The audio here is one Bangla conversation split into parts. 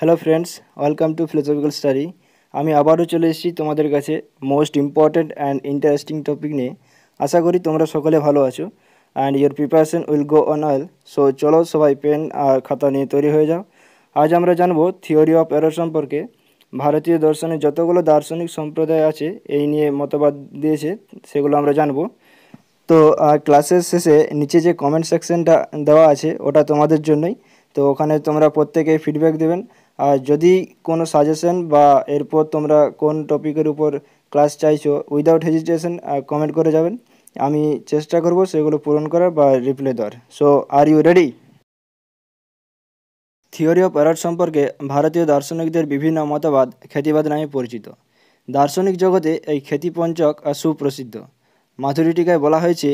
Hello friends welcome to philosophical study আমি আবারও চলে এসেছি তোমাদের কাছে most important and interesting topic নিয়ে আশা করি তোমরা সকলে ভালো আছো and your preparation will go on well so চলো সবাই পেন আর খাতা নিয়ে তৈরি হয়ে যাও আজ আমরা জানবো থিওরি অফ এরর সম্পর্কে ভারতীয় দর্শনে যতগুলো দার্শনিক সম্প্রদায় আছে এই নিয়ে মতবাদ দিয়েছে সেগুলো আমরা জানবো তো ক্লাসের শেষে নিচে যে কমেন্ট সেকশনটা দেওয়া আছে ওটা তোমাদের জন্যই তো ওখানে তোমরা প্রত্যেকে ফিডব্যাক দেবেন আর যদি কোনো সাজেশন বা এরপর তোমরা কোন টপিকের উপর ক্লাস চাইছো উইদাউট হেজিটেশন কমেন্ট করে যাবেন আমি চেষ্টা করব সেগুলো পূরণ করার বা রিপ্লাই দেওয়ার so are you ready theory of error সম্পর্কে ভারতীয় দার্শনিকদের বিভিন্ন মতবাদ খ্যাতিবাদ নামে পরিচিত দার্শনিক জগতে এই খ্যাতিপঞ্চক সুপ্রসিদ্ধ মাধুরীটিকায় বলা হয়েছে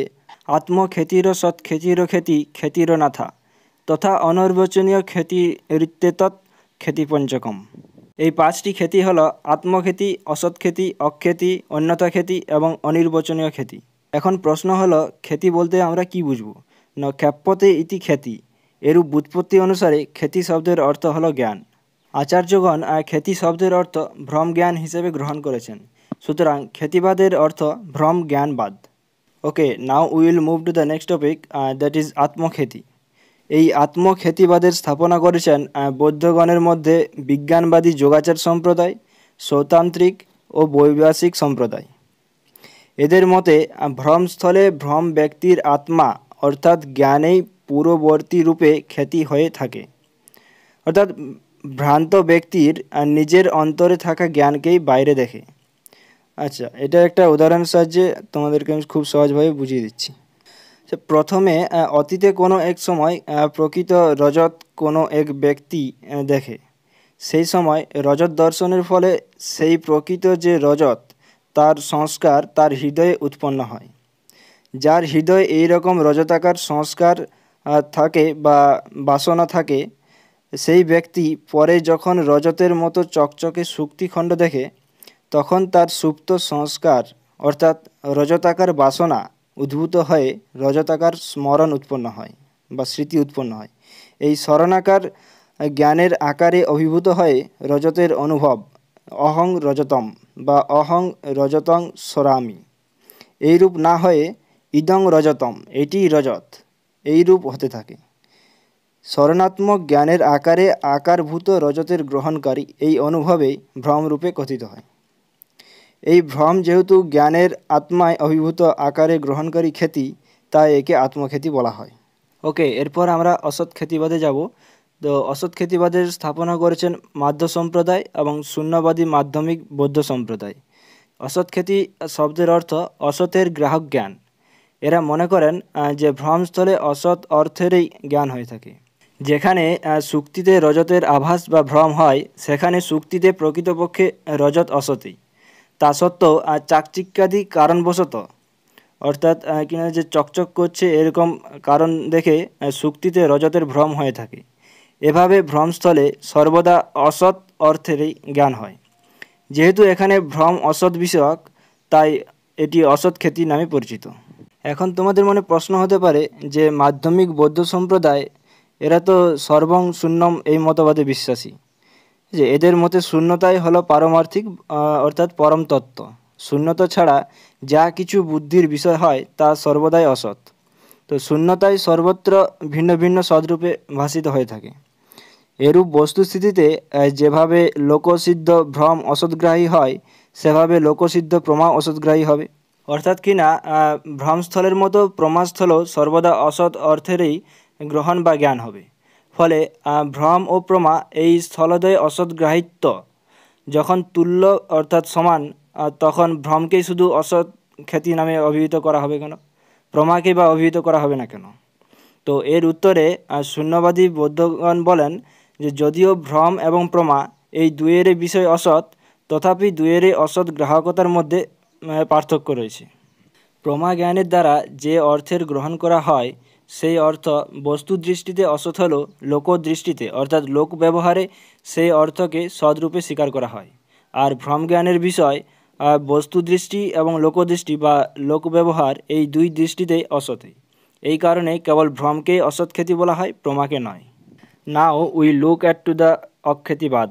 আত্মখ্যাতির সৎ খ্যাতির খ্যাতি খ্যাতির নাথা তথা অনির্বচনীয় খ্যাতি ঋত্যেতৎ খ্যাতি পঞ্চকম এই পাঁচটি খ্যাতি হল আত্মখ্যাতি অসৎ খ্যাতি অখ্যাতি অন্যতা খ্যাতি এবং অনির্বচনীয় খ্যাতি এখন প্রশ্ন হল খ্যাতি বলতে আমরা কি বুঝব না খ্যাপ্যতে ইতি খ্যাতি এরূপ বুৎপত্তি অনুসারে খ্যাতি শব্দের অর্থ হল জ্ঞান আচার্যগণ খ্যাতি শব্দের অর্থ ভ্রম জ্ঞান হিসেবে গ্রহণ করেছেন সুতরাং খ্যাতিবাদের অর্থ ভ্রম জ্ঞানবাদ okay now will move to the next topic that is আত্মখ্যাতি এই আত্মখ্যাতিবাদের স্থাপনা করেছেন বৌদ্ধগণের মধ্যে বিজ্ঞানবাদী যোগাচার সম্প্রদায় স্বতান্ত্রিক ও বৈবাসিক সম্প্রদায় এদের মতে ভ্রমস্থলে ভ্রম ব্যক্তির আত্মা অর্থাৎ জ্ঞানেই পূর্ববর্তী রূপে খ্যাতি হয়ে থাকে অর্থাৎ ভ্রান্ত ব্যক্তির নিজের অন্তরে থাকা জ্ঞানকেই বাইরে দেখে আচ্ছা এটা একটা উদাহরণ সাহায্যে তোমাদেরকে আমি খুব সহজভাবে বুঝিয়ে দিচ্ছি প্রথমে অতীতে কোনো এক সময় প্রকৃত রজত কোনো এক ব্যক্তি দেখে সেই সময় রজত দর্শনের ফলে সেই প্রকৃত যে রজত তার সংস্কার তার হৃদয়ে উৎপন্ন হয় যার হৃদয়ে এই রকম রজতাকার সংস্কার থাকে বা বাসনা থাকে সেই ব্যক্তি পরে যখন রজতের মতো চকচকে শুক্তিখণ্ড দেখে তখন তার সুপ্ত সংস্কার অর্থাৎ রজতাকার বাসনা উদ্ভূত হয়ে রজতাকার স্মরণ উৎপন্ন হয় বা স্মৃতি উৎপন্ন হয় এই স্মরণাকার জ্ঞানের আকারে অভিভূত হয়ে রজতের অনুভব অহং রজতম বা অহং রজতং সরামি এইরূপ না হয়ে ইদং রজতম এটি রজত এই রূপ হতে থাকে স্মরণাত্মক জ্ঞানের আকারে আকারভূত রজতের গ্রহণকারী এই অনুভবে ভ্রমরূপে কথিত হয় এই ভ্রম যেহেতু জ্ঞানের আত্মায় অভিভূত আকারে গ্রহণকারী খ্যাতি তাই একে আত্মখ্যাতি বলা হয় ওকে এরপর আমরা অসৎ খ্যাতিবাদে যাব তো অসৎ খ্যাতিবাদের স্থাপনা করেছেন মাধ্য সম্প্রদায় এবং শূন্যবাদী মাধ্যমিক বৌদ্ধ সম্প্রদায় অসৎ খ্যাতি শব্দের অর্থ অসতের গ্রাহক জ্ঞান এরা মনে করেন যে ভ্রমস্থলে অসৎ অর্থেরই জ্ঞান হয়ে থাকে যেখানে সুক্তিতে রজতের আভাস বা ভ্রম হয় সেখানে সুক্তিতে প্রকৃতপক্ষে রজত অসতেই তা সত্ত্বেও চাকচিক্যাদি কারণবশত অর্থাৎ কিনা যে চকচক করছে এরকম কারণ দেখে সুক্তিতে রজতের ভ্রম হয়ে থাকে এভাবে ভ্রমস্থলে সর্বদা অসৎ অর্থেরই জ্ঞান হয় যেহেতু এখানে ভ্রম অসৎ বিষয়ক তাই এটি অসৎ খ্যাতি নামে পরিচিত এখন তোমাদের মনে প্রশ্ন হতে পারে যে মাধ্যমিক বৌদ্ধ সম্প্রদায় এরা তো সর্বং শূন্যম এই মতবাদে বিশ্বাসী যে এদের মতে শূন্যতাই হলো পারমার্থিক অর্থাৎ পরম তত্ত্ব শূন্যতা ছাড়া যা কিছু বুদ্ধির বিষয় হয় তা সর্বদাই অসৎ তো শূন্যতাই সর্বত্র ভিন্ন ভিন্ন সদরূপে ভাসিত হয়ে থাকে এরূপ বস্তুস্থিতিতে যেভাবে লোকসিদ্ধ ভ্রম অসৎগ্রাহী হয় সেভাবে লোকসিদ্ধ প্রমা অসৎগ্রাহী হবে অর্থাৎ কিনা ভ্রমস্থলের মতো প্রমাস্থলও সর্বদা অসৎ অর্থেরই গ্রহণ বা জ্ঞান হবে ফলে ভ্রম ও প্রমা এই স্থলদয় অসৎগ্রাহিত্য যখন তুল্য অর্থাৎ সমান তখন ভ্রমকেই শুধু অসৎ খ্যাতি নামে অভিহিত করা হবে কেন প্রমাকে বা অভিহিত করা হবে না কেন তো এর উত্তরে শূন্যবাদী বৌদ্ধগণ বলেন যে যদিও ভ্রম এবং প্রমা এই দুয়ের বিষয় অসৎ তথাপি দুয়ের অসৎ গ্রাহকতার মধ্যে পার্থক্য রয়েছে প্রমা জ্ঞানের দ্বারা যে অর্থের গ্রহণ করা হয় সেই অর্থ বস্তু দৃষ্টিতে অসৎ হল লোকদৃষ্টিতে অর্থাৎ লোক ব্যবহারে সেই অর্থকে সদরূপে স্বীকার করা হয় আর ভ্রমজ্ঞানের বিষয় বস্তু দৃষ্টি এবং লোকদৃষ্টি বা লোক ব্যবহার এই দুই দৃষ্টিতে অসতে এই কারণে কেবল ভ্রমকেই অসৎ খ্যাতি বলা হয় প্রমাকে নয় now we look at to the অখ্যাতিবাদ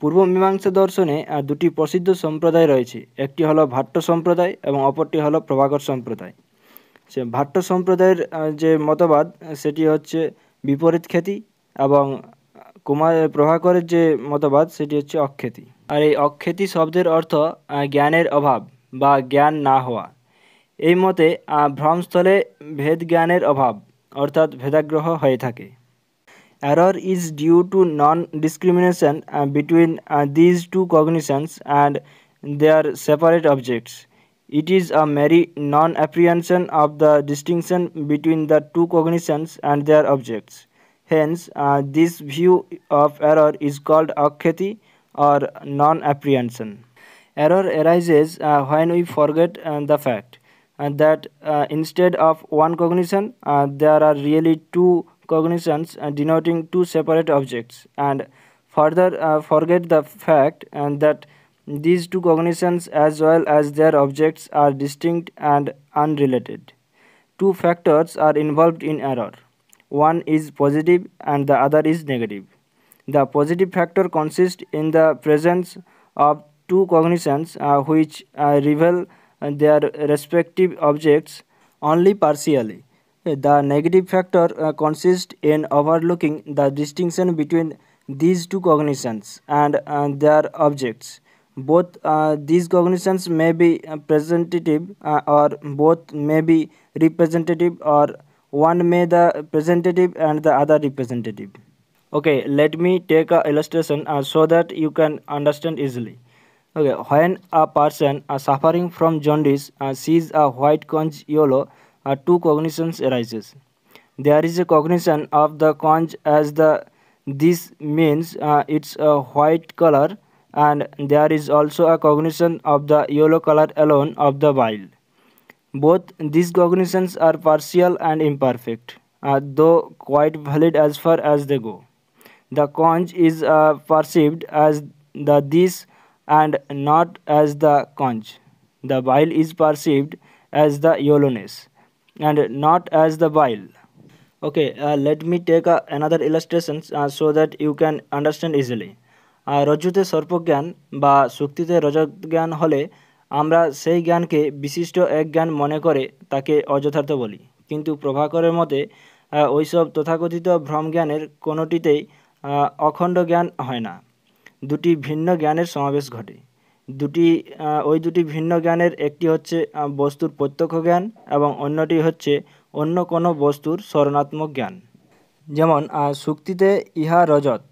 পূর্ব মীমাংসা দর্শনে দুটি প্রসিদ্ধ সম্প্রদায় রয়েছে একটি হলো ভাট্ট সম্প্রদায় এবং অপরটি হলো প্রভাকর সম্প্রদায় সে ভাট্ট সম্প্রদায়ের যে মতবাদ সেটি হচ্ছে বিপরীত খ্যাতি এবং কুমার প্রভাকরের যে মতবাদ সেটি হচ্ছে অক্ষেতি আর এই অক্ষেতি শব্দের অর্থ জ্ঞানের অভাব বা জ্ঞান না হওয়া এই মতে ভ্রমস্থলে ভেদ জ্ঞানের অভাব অর্থাৎ ভেদাগ্রহ হয়ে থাকে error is due to non discrimination between these two cognitions and they are separate objects It is a mere non-apprehension of the distinction between the two cognitions and their objects. Hence, uh, this view of error is called akhyati or non-apprehension. Error arises uh, when we forget uh, the fact uh, that uh, instead of one cognition, uh, there are really two cognitions denoting two separate objects and further forget the fact that these two cognitions as well as their objects are distinct and unrelated. Two factors are involved in error. One is positive and the other is negative. The positive factor consists in the presence of two cognitions uh, which uh, reveal their respective objects only partially. The negative factor uh, consists in overlooking the distinction between these two cognitions and, and uh, their objects both uh, these cognitions may be uh, presentative uh, or both may be representative or one may the presentative and the other representative okay let me take a illustration uh, so that you can understand easily okay when a person uh, suffering from jaundice uh, sees a white conch yellow uh, two cognitions arises there is a cognition of the conch as the this means uh, it's a white color and there is also a cognition of the yellow color alone of the bile. Both these cognitions are partial and imperfect, uh, though quite valid as far as they go. The conch is uh, perceived as the this and not as the conch. The bile is perceived as the yellowness and not as the bile. Okay, uh, let me take uh, another illustration uh, so that you can understand easily. রজ্জুতে সর্পজ্ঞান বা শক্তিতে রজজ্ঞান হলে আমরা সেই জ্ঞানকে বিশিষ্ট এক জ্ঞান মনে করে তাকে অযথার্থ বলি কিন্তু প্রভাকরের মতে ওইসব তথাকথিত ভ্রমজ্ঞানের কোনোটিতেই অখণ্ড জ্ঞান হয় না দুটি ভিন্ন জ্ঞানের সমাবেশ ঘটে দুটি ওই দুটি ভিন্ন জ্ঞানের একটি হচ্ছে বস্তুর প্রত্যক্ষ জ্ঞান এবং অন্যটি হচ্ছে অন্য কোনো বস্তুর স্মরণাত্মক জ্ঞান যেমন শুক্তিতে ইহা রজত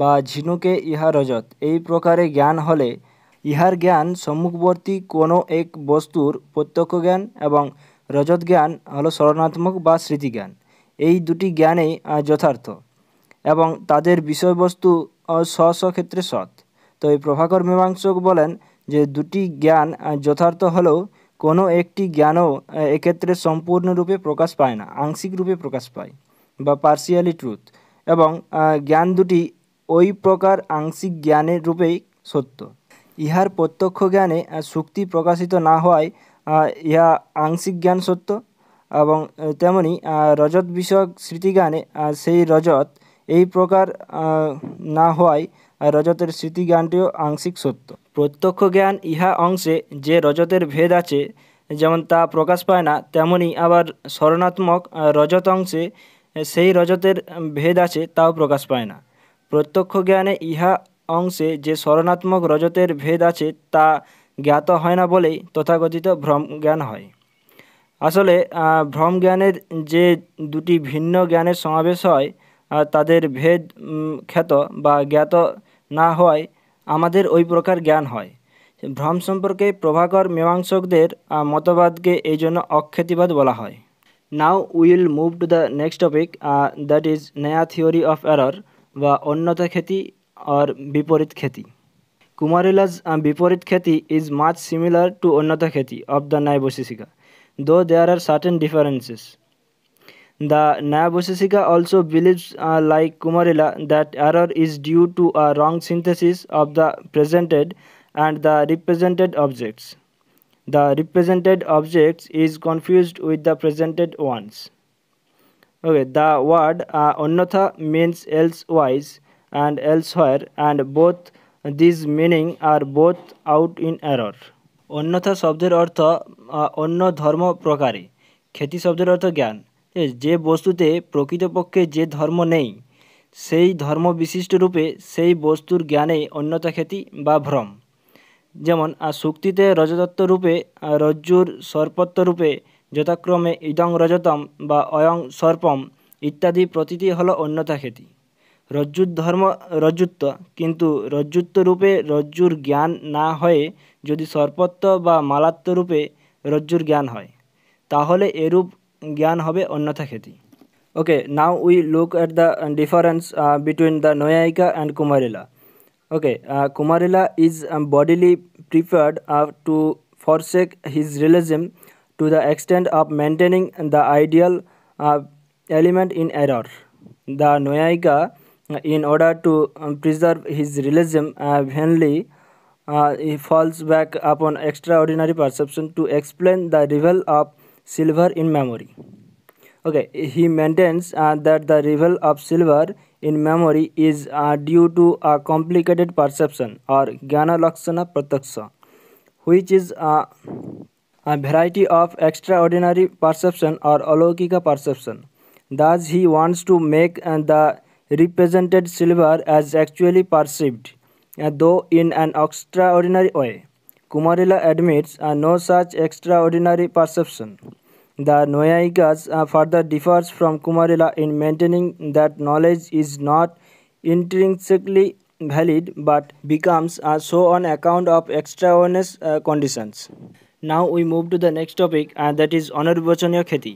বা ঝিনুকে ইহা রজত এই প্রকারে জ্ঞান হলে ইহার জ্ঞান সম্মুখবর্তী কোনো এক বস্তুর প্রত্যক্ষ জ্ঞান এবং রজত জ্ঞান হল স্মরণাত্মক বা স্মৃতিজ্ঞান এই দুটি জ্ঞানেই যথার্থ এবং তাদের বিষয়বস্তু স্ব ক্ষেত্রে সৎ তো এই প্রভাকর মীমাংসক বলেন যে দুটি জ্ঞান যথার্থ হলেও কোনো একটি জ্ঞানও এক্ষেত্রে সম্পূর্ণরূপে প্রকাশ পায় না আংশিক রূপে প্রকাশ পায় বা পার্সিয়ালি ট্রুথ এবং জ্ঞান দুটি ওই প্রকার আংশিক জ্ঞানের রূপেই সত্য ইহার প্রত্যক্ষ জ্ঞানে শক্তি প্রকাশিত না হওয়ায় ইহা আংশিক জ্ঞান সত্য এবং তেমনি রজত বিষয়ক স্মৃতিজ্ঞানে সেই রজত এই প্রকার না হওয়ায় রজতের স্মৃতিজ্ঞানটিও আংশিক সত্য প্রত্যক্ষ জ্ঞান ইহা অংশে যে রজতের ভেদ আছে যেমন তা প্রকাশ পায় না তেমনি আবার স্মরণাত্মক রজত অংশে সেই রজতের ভেদ আছে তাও প্রকাশ পায় না প্রত্যক্ষ জ্ঞানে ইহা অংশে যে স্মরণাত্মক রজতের ভেদ আছে তা জ্ঞাত হয় না বলেই তথাকথিত ভ্রম জ্ঞান হয় আসলে ভ্রম জ্ঞানের যে দুটি ভিন্ন জ্ঞানের সমাবেশ হয় তাদের ভেদ খ্যাত বা জ্ঞাত না হয় আমাদের ওই প্রকার জ্ঞান হয় ভ্রম সম্পর্কে প্রভাকর মীমাংসকদের মতবাদকে এই জন্য অক্ষেতিবাদ বলা হয় now will move to the next topic that is Nyaya theory of error বা অন্যতা খ্যাতি or বিপরীত খ্যাতি কুমারিলাজ বিপরীত খ্যাতি is much similar to অন্যতা খ্যাতি of the Nyabosisica, though there are certain differences. The Nyabosisica also believes, uh, like Kumarila, that error is due to a wrong synthesis of the presented and the represented objects. The represented objects is confused with the presented ones. Okay the word অন্যথা means elsewise and elsewhere and both these meaning are both out in error অন্যথা শব্দের অর্থ uh, অন্য ধর্ম প্রকারে খ্যাতি শব্দের অর্থ জ্ঞান যে বস্তুতে প্রকৃতপক্ষে যে ধর্ম নেই সেই ধর্ম বিশিষ্ট রূপে সেই বস্তুর জ্ঞানে অন্যথা খ্যাতি বা ভ্রম যেমন সুক্তিতে রজতত্ত্ব রূপে রজ্জুর সর্পত্ব রূপে যতক্রমে ইডং রজতম বা অয়ং সরপম ইত্যাদি പ്രതിতি হলো অন্যথা রজ্যুত ধর্ম রজ্যুত কিন্তু রজ্যুত রূপে রজ্যুর জ্ঞান না হয়ে যদি সরপত্ত বা মালাত্র রূপে রজ্যুর জ্ঞান হয় তাহলে এরূপ জ্ঞান হবে অন্যথা okay now we look at the difference between the Naiyayika and Kumarila okay Kumarila is bodily preferred to forsake his realism to the extent of maintaining the ideal uh, element in error. The Noyaika, in order to preserve his realism, uh, vainly uh, he falls back upon extraordinary perception to explain the revel of silver in memory. Okay, he maintains uh, that the revel of silver in memory is uh, due to a complicated perception or Gyana Lakshana Prataksha, which is a uh, a variety of extraordinary perception or alogika perception. Thus, he wants to make uh, the represented silver as actually perceived, uh, though in an extraordinary way. Kumarila admits uh, no such extraordinary perception. The Noyaikas further differs from Kumarila in maintaining that knowledge is not intrinsically valid but becomes so on account of extraneous conditions. Now we move to the next topic and that is অনির্বাচনীয় খ্যাতি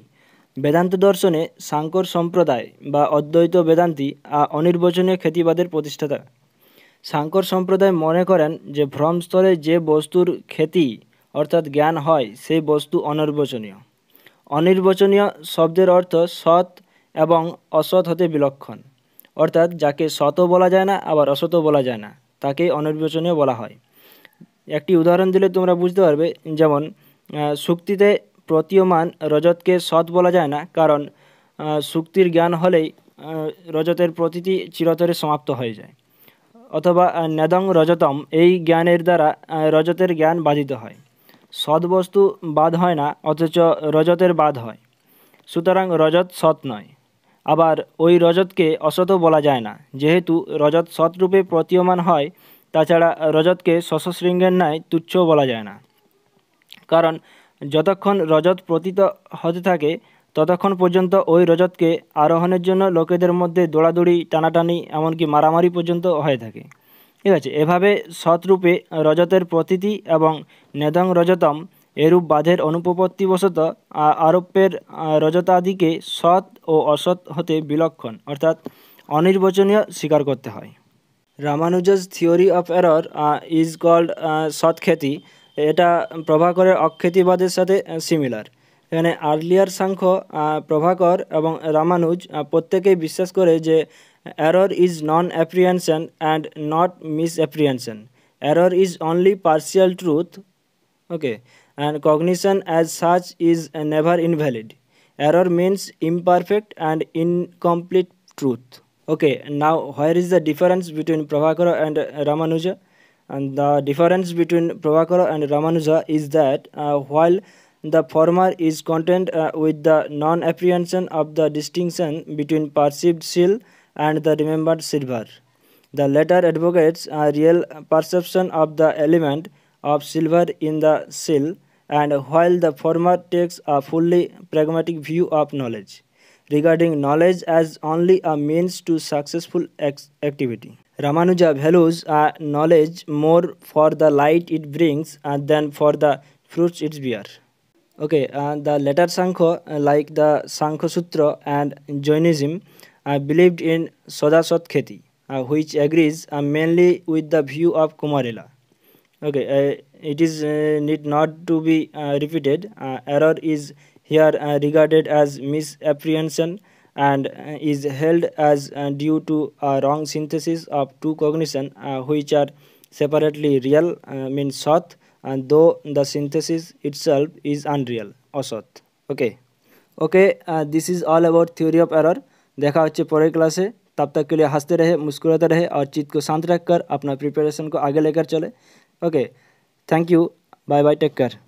বেদান্ত দর্শনে সাংকর সম্প্রদায় বা অদ্বৈত বেদান্তি অনির্বাচনীয় খ্যাতিবাদের প্রতিষ্ঠাতা সাংকর সম্প্রদায় মনে করেন যে ভ্রমস্তরে যে বস্তুর খ্যাতি অর্থাৎ জ্ঞান হয় সেই বস্তু অনির্বচনীয় অনির্বচনীয় শব্দের অর্থ সৎ এবং অসৎ হতে বিলক্ষণ অর্থাৎ যাকে সৎও বলা যায় না আবার অসতও বলা যায় না তাকে অনির্বচনীয় বলা হয় একটি উদাহরণ দিলে তোমরা বুঝতে পারবে যেমন সুক্তিতে প্রতীয়মান রজতকে সৎ বলা যায় না কারণ সুক্তির জ্ঞান হলেই রজতের প্রতীতি চিরতরে সমাপ্ত হয়ে যায় অথবা নেদং রজতম এই জ্ঞানের দ্বারা রজতের জ্ঞান বাধিত হয় সদ্বস্তু বাদ হয় না অথচ রজতের বাদ হয় সুতরাং রজত সৎ নয় আবার ওই রজতকে অসৎও বলা যায় না যেহেতু রজত সৎরূপে প্রতীয়মান হয় তাছাড়া রজতকে শশশৃঙ্গের ন্যায় তুচ্ছ বলা যায় না কারণ যতক্ষণ রজত প্রতীত হতে থাকে ততক্ষণ পর্যন্ত ওই রজতকে আরোহণের জন্য লোকেদের মধ্যে দৌড়াদৌড়ি টানাটানি এমনকি মারামারি পর্যন্ত হয়ে থাকে ঠিক আছে এভাবে সৎরূপে রজতের প্রতীতি এবং নেদং রজতম এরূপ বাঁধের অনুপপত্তিবশত আরোপের রজতাদিকে সৎ ও অসৎ হতে বিলক্ষণ অর্থাৎ অনির্বচনীয় স্বীকার করতে হয় রামানুজের theory of error is called সৎখ্যাতি এটা প্রভাকরের অক্ষেতিবাদের সাথে সিমিলার uh, এখানে আর্লিয়ার সাংখ্য uh, প্রভাকর এবং রামানুজ uh, প্রত্যেকেই বিশ্বাস করে যে error is non apprehension and not misapprehension error is only partial truth okay and cognition as such is never invalid error means imperfect and incomplete truth Okay, now where is the difference between Prabhakara and uh, Ramanuja? And the difference between Prabhakara and Ramanuja is that uh, while the former is content uh, with the non-apprehension of the distinction between perceived seal and the remembered silver. The latter advocates a real perception of the element of silver in the seal and while the former takes a fully pragmatic view of knowledge regarding knowledge as only a means to successful activity. Ramanuja values uh, knowledge more for the light it brings uh, than for the fruits it bears. Okay, uh, the letter Sankho, uh, like the Sankho Sutra and Jainism, uh, believed in Sodasat Kheti, uh, which agrees uh, mainly with the view of Kumarila. Okay, uh, it is need not to be repeated. error is here uh, regarded as misapprehension and uh, is held as uh, due to a wrong synthesis of two cognition uh, which are separately real uh, means sat and though the synthesis itself is unreal অসৎ okay okay this is all about theory of error देखा बच्चे पूरे क्लास है तब तक के लिए हंसते रहे मुस्कुराते रहे और चित्त को शांत रखकर अपना प्रिपरेशन को आगे लेकर चले okay thank you bye bye take care